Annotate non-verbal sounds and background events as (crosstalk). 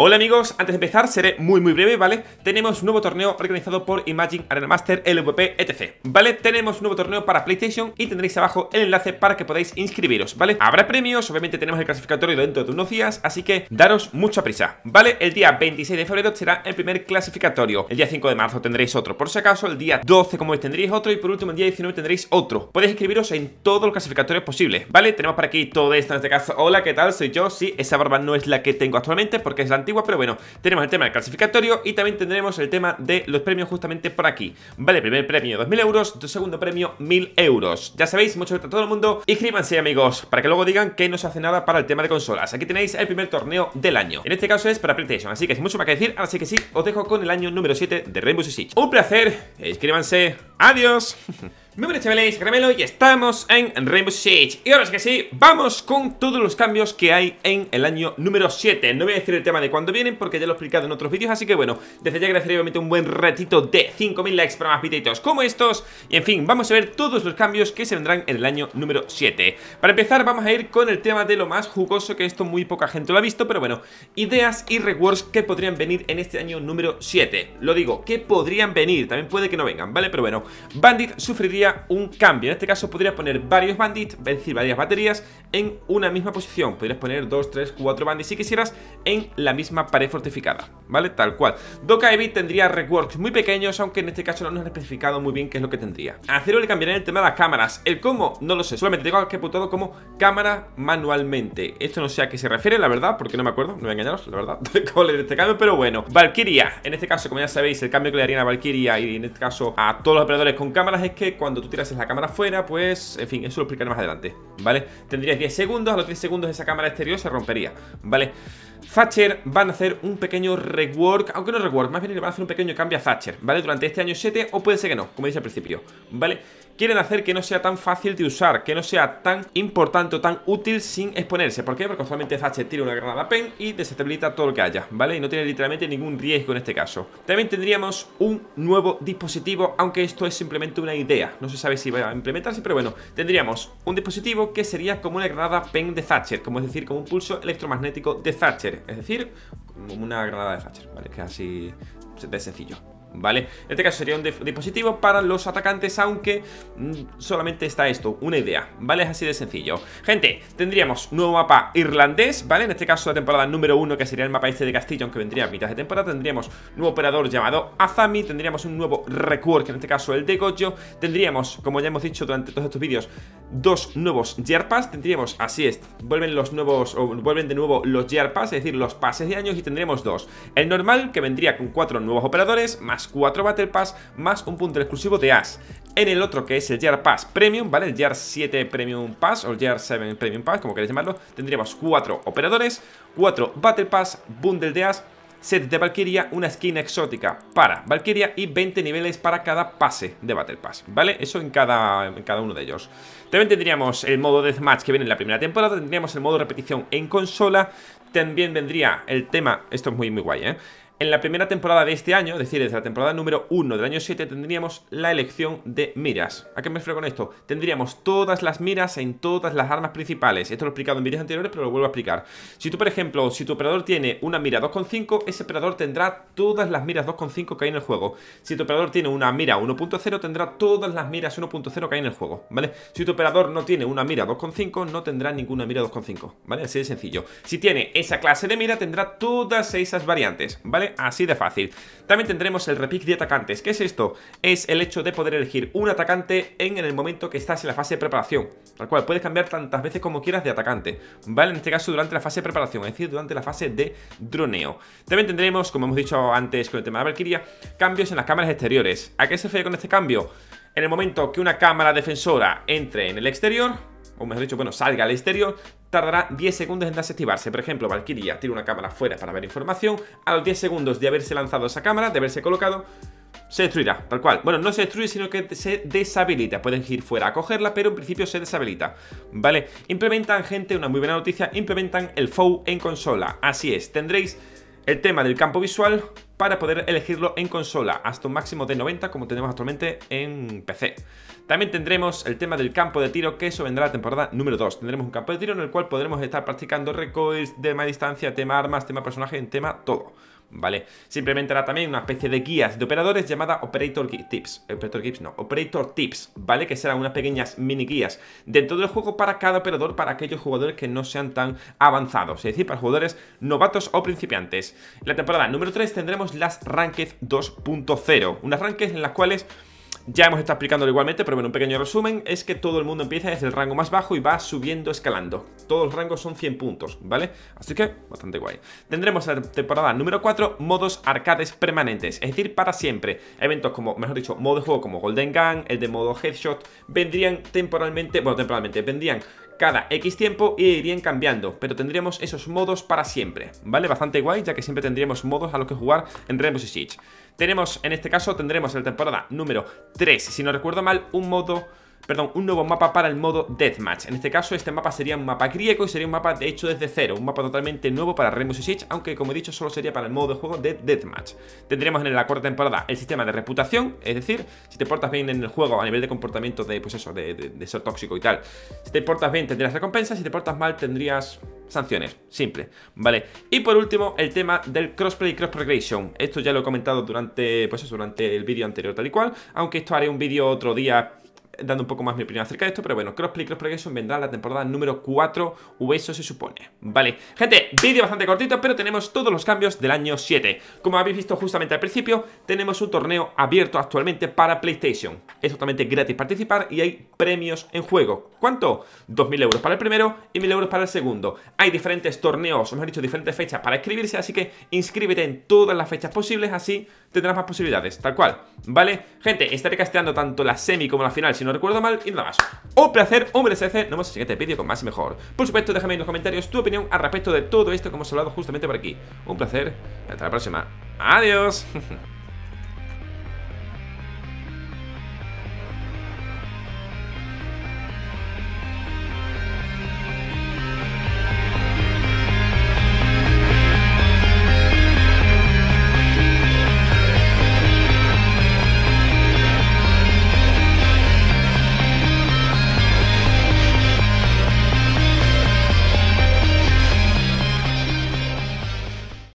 Hola amigos, antes de empezar seré muy muy breve, ¿vale? Tenemos un nuevo torneo organizado por Imagine Arena Master LVP etc, ¿vale? Tenemos un nuevo torneo para PlayStation y tendréis abajo el enlace para que podáis inscribiros, ¿vale? Habrá premios, obviamente tenemos el clasificatorio dentro de unos días, así que daros mucha prisa, ¿vale? El día 26 de febrero será el primer clasificatorio, el día 5 de marzo tendréis otro, por si acaso el día 12 como veis tendréis otro y por último el día 19 tendréis otro. Podéis inscribiros en todos los clasificatorios posibles, ¿vale? Tenemos por aquí todo esto en este caso, hola, ¿qué tal? Soy yo, sí, esa barba no es la que tengo actualmente porque es la pero bueno, tenemos el tema del clasificatorio y también tendremos el tema de los premios justamente por aquí. Vale, primer premio 2.000 euros, segundo premio 1.000 euros. Ya sabéis, mucho gusto a todo el mundo. Inscríbanse, amigos, para que luego digan que no se hace nada para el tema de consolas. Aquí tenéis el primer torneo del año. En este caso es para PlayStation, así que sin mucho más que decir, así que sí, os dejo con el año número 7 de Rainbow Six. Un placer, inscríbanse, adiós. (laughs) Muy buenas chavales, Caramelo y estamos en Rainbow Six Y ahora es que sí, vamos con todos los cambios que hay en el año número 7 No voy a decir el tema de cuándo vienen porque ya lo he explicado en otros vídeos Así que bueno, desde ya agradecería obviamente un buen ratito de 5000 likes para más videitos como estos Y en fin, vamos a ver todos los cambios que se vendrán en el año número 7 Para empezar vamos a ir con el tema de lo más jugoso que esto muy poca gente lo ha visto Pero bueno, ideas y rewards que podrían venir en este año número 7 Lo digo, que podrían venir, también puede que no vengan, ¿vale? Pero bueno, Bandit sufriría un cambio. En este caso podrías poner varios bandits, es decir, varias baterías en una misma posición. Podrías poner 2, 3, 4 bandits si quisieras en la misma pared fortificada, ¿vale? Tal cual. Doca Evit tendría reworks muy pequeños, aunque en este caso no nos han especificado muy bien qué es lo que tendría. A le cambiaría el tema de las cámaras. El cómo, no lo sé, solamente tengo que apuntado como cámara manualmente. Esto no sé a qué se refiere, la verdad, porque no me acuerdo, no voy a engañaros, la verdad, (laughs) de cómo leer este cambio, pero bueno. Valkyria, en este caso, como ya sabéis, el cambio que le harían a Valkyria y en este caso a todos los operadores con cámaras es que cuando tú tiras la cámara afuera, pues, en fin, eso lo explicaré más adelante, ¿vale? Tendrías 10 segundos, a los 10 segundos esa cámara exterior se rompería, ¿vale? Thatcher van a hacer un pequeño rework, aunque no rework, más bien le van a hacer un pequeño cambio a Thatcher, ¿vale? Durante este año 7 o puede ser que no, como dice al principio, ¿vale? Quieren hacer que no sea tan fácil de usar, que no sea tan importante o tan útil sin exponerse. ¿Por qué? Porque solamente Thatcher tira una granada pen y desestabilita todo lo que haya, ¿vale? Y no tiene literalmente ningún riesgo en este caso. También tendríamos un nuevo dispositivo, aunque esto es simplemente una idea, no no se sabe si va a implementarse, pero bueno, tendríamos un dispositivo que sería como una granada PEN de Thatcher, como es decir, como un pulso electromagnético de Thatcher, es decir, como una granada de Thatcher, ¿vale? Que así de sencillo. ¿vale? En este caso sería un dispositivo para los atacantes, aunque mm, solamente está esto, una idea, ¿vale? Es así de sencillo. Gente, tendríamos nuevo mapa irlandés, ¿vale? En este caso la temporada número 1, que sería el mapa este de Castillo, aunque vendría a mitad de temporada. Tendríamos nuevo operador llamado Azami, tendríamos un nuevo que en este caso el de Gojo. Tendríamos, como ya hemos dicho durante todos estos vídeos, dos nuevos Yerpas. Tendríamos, así es, vuelven los nuevos, vuelven de nuevo los Yerpas, es decir, los pases de años, y tendremos dos. El normal, que vendría con cuatro nuevos operadores, más 4 Battle Pass más un punto exclusivo de As. En el otro, que es el Gear Pass Premium, ¿vale? El Gear 7 Premium Pass o el Gear 7 Premium Pass, como queréis llamarlo, tendríamos 4 operadores, 4 Battle Pass, bundle de As, set de Valkyria, una esquina exótica para Valkyria y 20 niveles para cada pase de Battle Pass, ¿vale? Eso en cada, en cada uno de ellos. También tendríamos el modo Deathmatch que viene en la primera temporada, tendríamos el modo repetición en consola, también vendría el tema, esto es muy, muy guay, ¿eh? En la primera temporada de este año, es decir, desde la temporada número 1 del año 7, tendríamos la elección de miras. ¿A qué me refiero con esto? Tendríamos todas las miras en todas las armas principales. Esto lo he explicado en vídeos anteriores, pero lo vuelvo a explicar. Si tú, por ejemplo, si tu operador tiene una mira 2.5, ese operador tendrá todas las miras 2.5 que hay en el juego. Si tu operador tiene una mira 1.0, tendrá todas las miras 1.0 que hay en el juego, ¿vale? Si tu operador no tiene una mira 2.5, no tendrá ninguna mira 2.5, ¿vale? Así de sencillo. Si tiene esa clase de mira tendrá todas esas variantes, ¿vale? Así de fácil. También tendremos el repick de atacantes. ¿Qué es esto? Es el hecho de poder elegir un atacante en el momento que estás en la fase de preparación. Tal cual, puedes cambiar tantas veces como quieras de atacante, ¿vale? En este caso durante la fase de preparación, es decir, durante la fase de droneo. También tendremos, como hemos dicho antes con el tema de cambios en las cámaras exteriores. ¿A qué se refiere con este cambio? En el momento que una cámara defensora entre en el exterior, o mejor dicho, bueno, salga al exterior, tardará 10 segundos en desactivarse. Por ejemplo, Valkyria tira una cámara fuera para ver información, a los 10 segundos de haberse lanzado esa cámara, de haberse colocado, se destruirá, tal cual. Bueno, no se destruye, sino que se deshabilita. Pueden ir fuera a cogerla, pero en principio se deshabilita. ¿Vale? Implementan, gente, una muy buena noticia, implementan el FOU en consola. Así es, tendréis el tema del campo visual para poder elegirlo en consola, hasta un máximo de 90 como tenemos actualmente en PC. También tendremos el tema del campo de tiro, que eso vendrá la temporada número 2. Tendremos un campo de tiro en el cual podremos estar practicando recoils, tema de distancia, tema armas, tema personaje, tema todo. ¿vale? Se implementará también una especie de guías de operadores llamada Operator Tips, Operator Tips no, Operator Tips, ¿vale? Que serán unas pequeñas mini guías dentro del juego para cada operador, para aquellos jugadores que no sean tan avanzados, es decir, para jugadores novatos o principiantes. En la temporada número 3 tendremos las Ranked 2.0, unas Ranked en las cuales ya hemos estado explicándolo igualmente, pero bueno, un pequeño resumen es que todo el mundo empieza desde el rango más bajo y va subiendo, escalando. Todos los rangos son 100 puntos, ¿vale? Así que bastante guay. Tendremos la temporada número 4, modos arcades permanentes, es decir, para siempre. Eventos como, mejor dicho, modo de juego como Golden Gun, el de modo Headshot, vendrían temporalmente, bueno, temporalmente, vendrían cada X tiempo irían cambiando, pero tendríamos esos modos para siempre, ¿vale? Bastante guay, ya que siempre tendríamos modos a los que jugar en Rainbow Six Siege. Tenemos, en este caso, tendremos en la temporada número 3, si no recuerdo mal, un modo perdón, un nuevo mapa para el modo Deathmatch. En este caso, este mapa sería un mapa griego y sería un mapa de hecho desde cero, un mapa totalmente nuevo para Rainbow Six aunque como he dicho, solo sería para el modo de juego de Deathmatch. Tendremos en la cuarta temporada el sistema de reputación, es decir, si te portas bien en el juego a nivel de comportamiento de, pues eso, de, ser tóxico y tal, si te portas bien tendrías recompensas, si te portas mal tendrías sanciones, simple, ¿vale? Y por último, el tema del crossplay y cross progression. Esto ya lo he comentado durante, pues eso, durante el vídeo anterior tal y cual, aunque esto haré un vídeo otro día dando un poco más mi opinión acerca de esto, pero bueno, crossplay, cross progression vendrá la temporada número 4, o eso se supone. Vale, gente, vídeo bastante cortito, pero tenemos todos los cambios del año 7. Como habéis visto justamente al principio, tenemos un torneo abierto actualmente para PlayStation. Es totalmente gratis participar y hay premios en juego. ¿Cuánto? 2.000 euros para el primero y 1.000 euros para el segundo. Hay diferentes torneos, os han dicho diferentes fechas para inscribirse, así que inscríbete en todas las fechas posibles, así tendrás más posibilidades, tal cual. ¿Vale? Gente, estaré casteando tanto la semi como la final, si no recuerdo mal, y nada más. Un placer, un ese, nos vemos en el siguiente vídeo con más y mejor. Por supuesto, déjame en los comentarios tu opinión al respecto de todo esto que hemos hablado justamente por aquí. Un placer, hasta la próxima. Adiós. (laughs)